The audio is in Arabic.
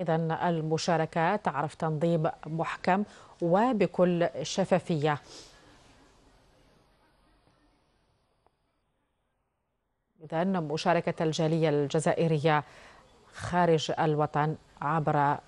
إذا المشاركة تعرف تنظيم محكم وبكل شفافية إذا مشاركة الجالية الجزائرية خارج الوطن عبر